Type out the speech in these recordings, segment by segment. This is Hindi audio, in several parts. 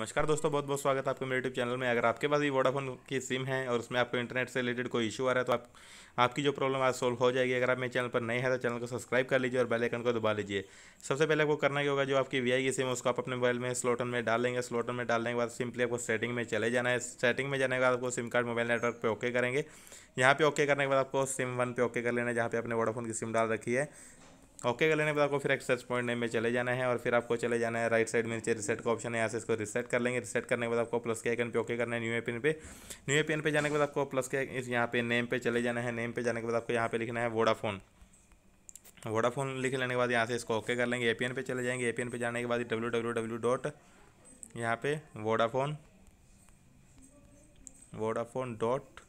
नमस्कार दोस्तों बहुत बहुत स्वागत है आपके मेरे यूट्यूब चैनल में अगर आपके पास भी वोडाफोन की सिम है और उसमें आपको इंटरनेट से रिलेटेड कोई इशू आ रहा है तो आप आपकी जो प्रॉब्लम आज सॉल्व हो जाएगी अगर आप मेरे चैनल पर नए हैं तो चैनल को सब्सक्राइब कर लीजिए और बेल आइकन को दबा लीजिए सबसे पहले आपको करना ही होगा जो आपकी वी की सिम है उसको आप अपने मोबाइल में स्लोटन में डालेंगे स्लोटन में डालने के बाद सिंपली आपको सेटिंग में चले जाना है सेटिंग में जाने के बाद आपको सिम कार्ड मोबाइल नेटवर्क पर ओके करेंगे यहाँ पे ओके करने के बाद आपको सिम वन पे ओके कर लेना है जहाँ पे आपने वोडाफोन की सिम डाल रखी है ओके कर लेने पर आपको फिर एक्सेस पॉइंट नेम में चले जाना है और फिर आपको चले जाना है राइट साइड में नीचे रिसेट का ऑप्शन है यहाँ से इसको रिसेट कर लेंगे रिसेट करने के बाद आपको प्लस के आइकन पे ओके करना है न्यू एपिन पे न्यू एपिन पे जाने के बाद आपको प्लस के इस यहाँ पे नेम पे चले जाना है नेम पे जाने के बाद आपको यहाँ पे लिखना है वोडाफोन वोडाफोन लिख लेने के बाद यहाँ से इसको ओके कर लेंगे एन पे चले जाएंगे एन पे जाने के बाद डब्ल्यू डब्ल्यू डब्ल्यू डॉट यहाँ पे वोडाफोन वोडाफोन डॉट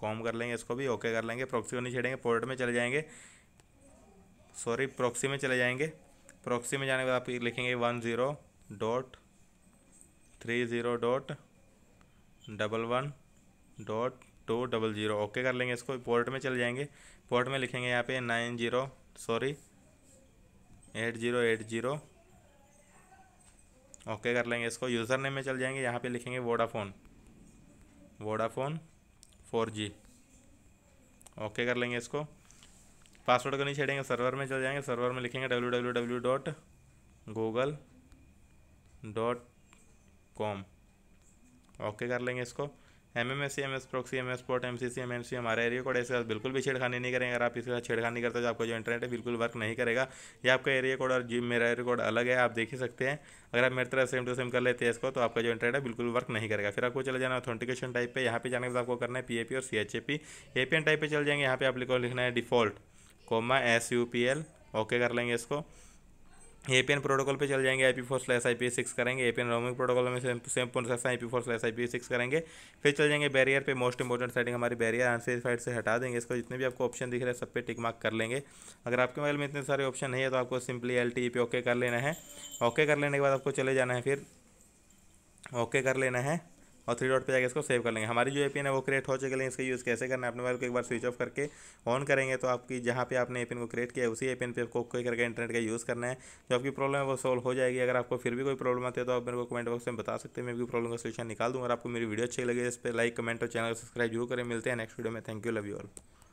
कॉम कर लेंगे इसको भी ओके कर लेंगे प्रॉक्सी को नहीं छेड़ेंगे पोर्ट में चले जाएंगे सॉरी प्रॉक्सी में चले जाएंगे प्रॉक्सी में जाने के बाद आप लिखेंगे one zero dot three zero dot double one dot two double zero okay कर लेंगे इसको पोर्ट में चले जाएंगे पोर्ट में लिखेंगे यहाँ पे nine zero sorry eight zero eight zero okay कर लेंगे इसको यूज़र नेम में चल जाएंगे यहाँ पे लिखेंगे Vodafone Vodafone four G okay कर लेंगे इसको पासवर्ड को नहीं छेड़ेंगे सर्वर में चले जाएंगे सर्वर में लिखेंगे W W W dot Google dot com okay कर लेंगे इसको M M S C M S proxy M S port M C C M M C हमारे एरिया कोड ऐसे बिल्कुल भी छेड़खानी नहीं करेंगे अगर आप इसके साथ छेड़खानी करते हो तो आपका जो इंटरनेट है बिल्कुल वर्क नहीं करेगा ये आपका एरिया कोड और जी मेरा एरिया कोड अलग है आप देख ही सकते हैं अगर आप मेरी तरह सेम टू सेम कर लेते हैं इसको तो आपका जो इंटरनेट है बिल्कुल वर्क नहीं करेगा फिर आपको चले जाना ऑथेंटिकेशन टाइप पर यहाँ पे जाने के बाद आपको करना है पी ए पी और C H A P A P N type पर चल जाएंगे यहाँ पे लिखो लिखना है default comma S U P L okay कर लेंगे इसको ए पी एन प्रोटोकॉल पे चल जाएंगे I P four slash I P six करेंगे A P N roaming protocol में same same process I P four slash I P six करेंगे फिर चल जाएंगे बैरियर पे मोस्ट इंपॉर्टेंट सेटिंग हमारी बैरियर साइड से हटा देंगे इसको जितने भी आपको ऑप्शन दिख रहे हैं सब पे टिक मार्क कर लेंगे अगर आपके मोबाइल में इतने सारे ऑप्शन नहीं है तो आपको सिंपली एल टी पे ओके कर लेना है ओके कर लेने के बाद आपको चले जाना है फिर ओके कर लेना है और थ्री डॉट पे जाकर इसको सेव कर लेंगे हमारी जो ए है वो क्रिएट हो चुके है इसका यूज़ कैसे करना है अपने मोबाइल को एक बार स्विच ऑफ करके ऑन करेंगे तो आपकी जहाँ पे आपने ए को क्रिएट किया उसी ए पे आपको कोई करके इंटरनेट का यूज़ करना है जो आपकी प्रॉब्लम है वो सॉल्व हो जाएगी अगर आपको फिर भी कोई प्रॉब्लम आती है तो आप मेरे को कमेंट बॉक्स में बता सकते हैं मैं भी प्रॉब्लम का सोल्यूशन निकाल दूँगा आपको मेरी वीडियो अच्छी लगे इस पर लाइक कमेंट और चैनल सब्सक्राइब जरूर करें मिलते हैं नेक्स्ट वीडियो में thank you love you all